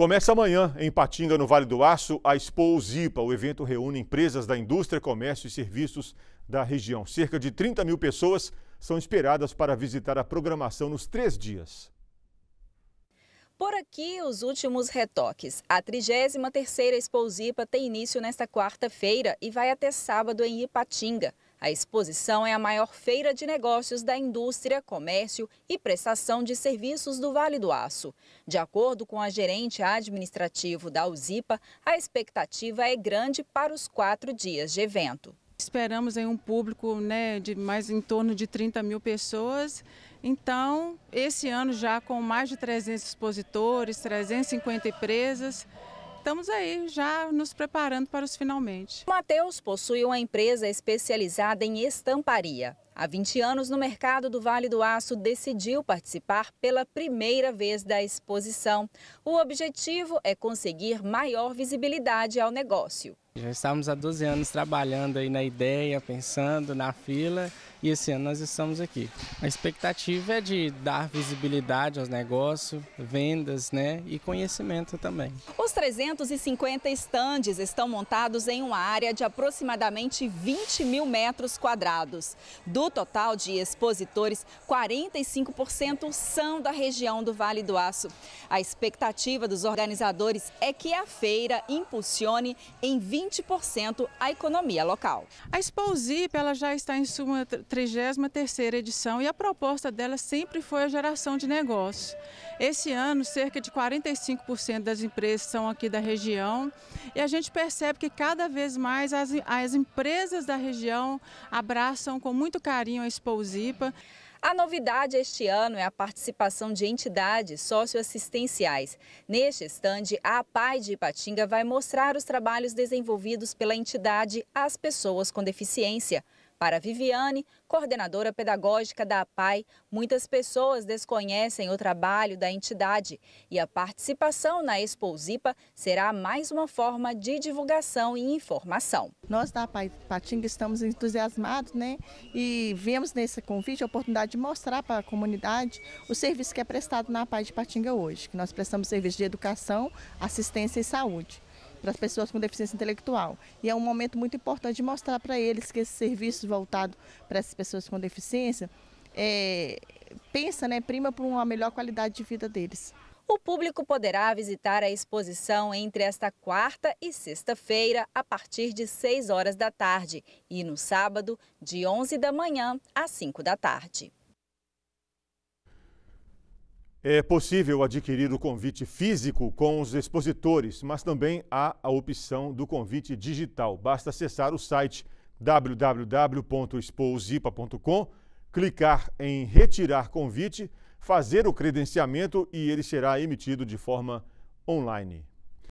Começa amanhã, em Patinga, no Vale do Aço, a Expo Zipa. O evento reúne empresas da indústria, comércio e serviços da região. Cerca de 30 mil pessoas são esperadas para visitar a programação nos três dias. Por aqui, os últimos retoques. A 33ª Expo Zipa tem início nesta quarta-feira e vai até sábado em Ipatinga. A exposição é a maior feira de negócios da indústria, comércio e prestação de serviços do Vale do Aço. De acordo com a gerente administrativo da Uzipa, a expectativa é grande para os quatro dias de evento. Esperamos em um público né, de mais em torno de 30 mil pessoas. Então, esse ano já com mais de 300 expositores, 350 empresas, estamos aí já nos preparando para os finalmente. Matheus possui uma empresa especializada em estamparia. Há 20 anos no mercado do Vale do Aço, decidiu participar pela primeira vez da exposição. O objetivo é conseguir maior visibilidade ao negócio. Já estamos há 12 anos trabalhando aí na ideia, pensando na fila e esse ano nós estamos aqui. A expectativa é de dar visibilidade aos negócios, vendas né, e conhecimento também. Os 350 estandes estão montados em uma área de aproximadamente 20 mil metros quadrados. Do do total de expositores, 45% são da região do Vale do Aço. A expectativa dos organizadores é que a feira impulsione em 20% a economia local. A Exposip ela já está em sua 33ª edição e a proposta dela sempre foi a geração de negócios. Esse ano, cerca de 45% das empresas são aqui da região e a gente percebe que cada vez mais as, as empresas da região abraçam com muito carinho carinho a Exposipa. A novidade este ano é a participação de entidades socioassistenciais. Neste estande, a PAI de Ipatinga vai mostrar os trabalhos desenvolvidos pela entidade às pessoas com deficiência. Para Viviane, coordenadora pedagógica da APAI, muitas pessoas desconhecem o trabalho da entidade e a participação na Expozipa será mais uma forma de divulgação e informação. Nós da APAI Patinga estamos entusiasmados né? e vemos nesse convite a oportunidade de mostrar para a comunidade o serviço que é prestado na APAI de Patinga hoje, que nós prestamos serviço de educação, assistência e saúde para as pessoas com deficiência intelectual. E é um momento muito importante de mostrar para eles que esse serviço voltado para essas pessoas com deficiência é, pensa, né, prima por uma melhor qualidade de vida deles. O público poderá visitar a exposição entre esta quarta e sexta-feira, a partir de 6 horas da tarde, e no sábado, de 11 da manhã às 5 da tarde. É possível adquirir o convite físico com os expositores, mas também há a opção do convite digital. Basta acessar o site www.exposipa.com, clicar em Retirar convite, fazer o credenciamento e ele será emitido de forma online.